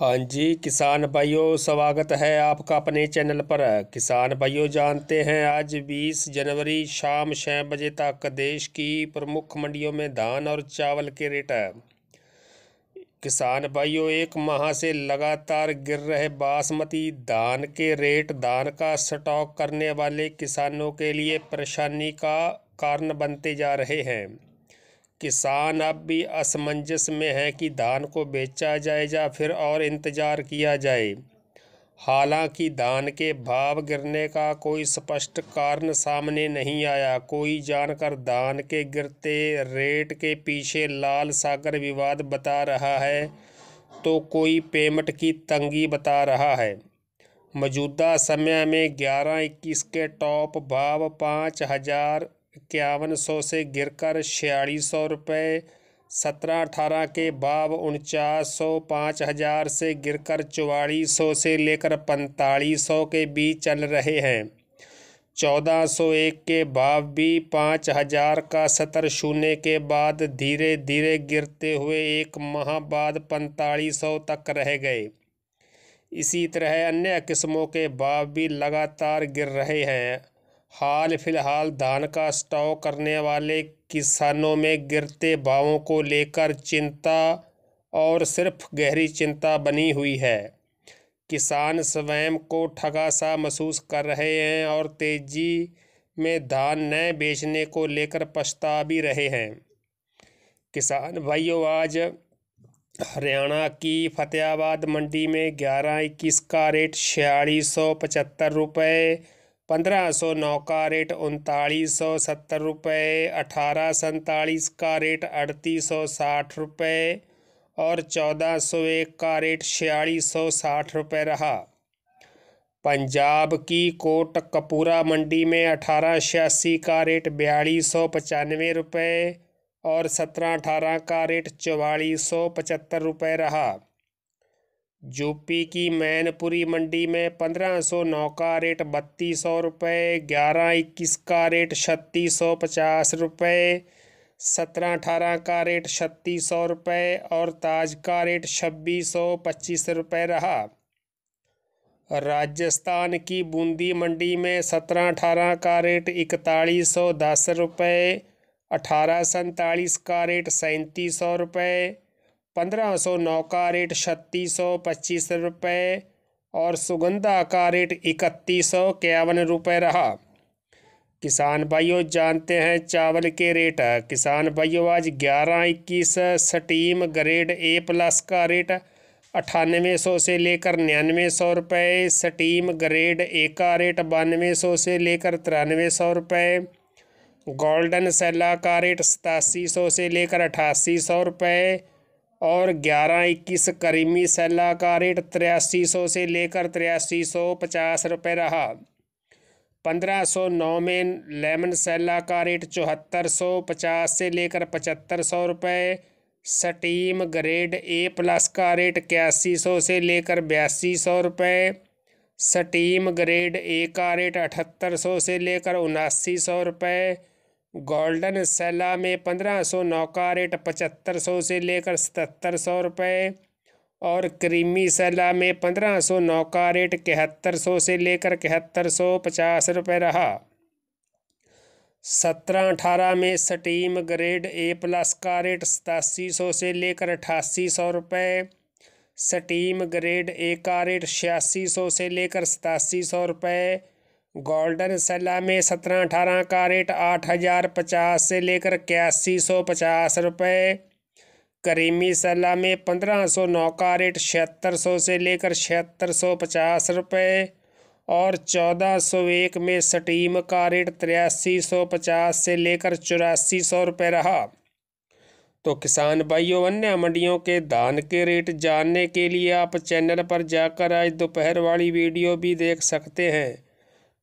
हाँ जी किसान भाइयों स्वागत है आपका अपने चैनल पर किसान भाइयों जानते हैं आज 20 जनवरी शाम छः बजे तक देश की प्रमुख मंडियों में धान और चावल के रेट किसान भाइयों एक माह से लगातार गिर रहे बासमती धान के रेट धान का स्टॉक करने वाले किसानों के लिए परेशानी का कारण बनते जा रहे हैं किसान अब भी असमंजस में है कि धान को बेचा जाए या फिर और इंतज़ार किया जाए हालांकि धान के भाव गिरने का कोई स्पष्ट कारण सामने नहीं आया कोई जानकर धान के गिरते रेट के पीछे लाल सागर विवाद बता रहा है तो कोई पेमेंट की तंगी बता रहा है मौजूदा समय में ग्यारह इक्कीस के टॉप भाव पाँच हज़ार इक्यावन सौ से गिरकर छियालीस सौ रुपये सत्रह अठारह के बाब उनचास सौ पाँच हज़ार से गिरकर चवालीस सौ से लेकर पैंतालीस सौ के बीच चल रहे हैं चौदह सौ एक के बाब भी पाँच हज़ार का सतर छूने के बाद धीरे धीरे गिरते हुए एक माह बाद पैंतालीस सौ तक रह गए इसी तरह अन्य किस्मों के बाब भी लगातार गिर रहे हैं हाल फिलहाल धान का स्टॉक करने वाले किसानों में गिरते भावों को लेकर चिंता और सिर्फ गहरी चिंता बनी हुई है किसान स्वयं को ठगा सा महसूस कर रहे हैं और तेजी में धान न बेचने को लेकर पछता भी रहे हैं किसान भाइयों आज हरियाणा की फतेहाबाद मंडी में ग्यारह इक्कीस का रेट छियालीस सौ पचहत्तर रुपये पंद्रह सौ नौ का रेट उनतालीस सौ सत्तर रुपये अठारह सैंतालीस का रेट अड़तीस सौ साठ रुपये और चौदह सौ एक का रेट छियालीस सौ साठ रुपये रहा पंजाब की कोट कपूरा मंडी में अठारह छियासी का रेट बयालीस सौ पचानवे रुपये और सत्रह अठारह का रेट चौवालीस सौ पचहत्तर रुपये रहा यूपी की मैनपुरी मंडी में पंद्रह सौ नौ का रेट बत्तीस सौ रुपये ग्यारह इक्कीस का रेट छत्तीस सौ पचास रुपये सत्रह अठारह का रेट छत्तीस सौ रुपये और ताज का रेट छब्बीस सौ पच्चीस रुपये रहा राजस्थान की बूंदी मंडी में सत्रह अठारह का रेट इकतालीस सौ दस रुपये अठारह सैंतालीस का रेट सैंतीस सौ रुपये पंद्रह सौ नौ का रेट छत्तीस सौ पच्चीस रुपये और सुगंधा का रेट इकतीस सौ इक्यावन रुपये रहा किसान भाइयों जानते हैं चावल के रेट किसान भाइयों आज ग्यारह इक्कीस स्टीम ग्रेड ए प्लस का रेट अठानवे सौ से लेकर निन्यानवे सौ रुपये स्टीम ग्रेड ए का रेट बानवे सौ से लेकर तिरानवे सौ रुपये गोल्डन सेला का रेट सतासी सौ से लेकर अठासी सौ रुपये और ग्यारह इक्कीस करीमी सैला का रेट तिरासी सौ से लेकर तिरासी सौ पचास रुपये रहा पंद्रह सौ नौ में लेमन सैला का रेट चौहत्तर सौ पचास से लेकर पचहत्तर सौ रुपये सटीम ग्रेड ए प्लस का रेट इक्यासी सौ से लेकर बयासी सौ रुपये सटीम ग्रेड ए का रेट अठहत्तर सौ से लेकर उनासी सौ रुपये गोल्डन सेला में पंद्रह सौ नौका रेट पचहत्तर सौ से लेकर सतहत्तर सौ रुपये और क्रीमी सेला में पंद्रह सौ नौका रेट इकहत्तर सौ से लेकर इकहत्तर सौ पचास रुपये रहा सत्रह अठारह में स्टीम ग्रेड ए प्लस का रेट सतासी सौ से लेकर अठासी सौ रुपये स्टीम ग्रेड ए का रेट छियासी सौ से लेकर सतासी सौ रुपये गोल्डन सेला में सत्रह अठारह का रेट आठ हज़ार पचास से लेकर इक्यासी सौ पचास रुपये करीमी सेला में पंद्रह सौ नौ का रेट छिहत्तर सौ से लेकर छिहत्तर सौ पचास रुपये और चौदह सौ एक में स्टीम का रेट तिरासी सौ पचास से लेकर चौरासी सौ रुपये रहा तो किसान भाइयों अन्य मंडियों के धान के रेट जानने के लिए आप चैनल पर जाकर आज दोपहर वाली वीडियो भी देख सकते हैं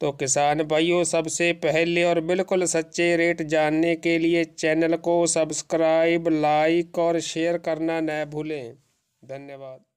तो किसान भाइयों सबसे पहले और बिल्कुल सच्चे रेट जानने के लिए चैनल को सब्सक्राइब लाइक और शेयर करना न भूलें धन्यवाद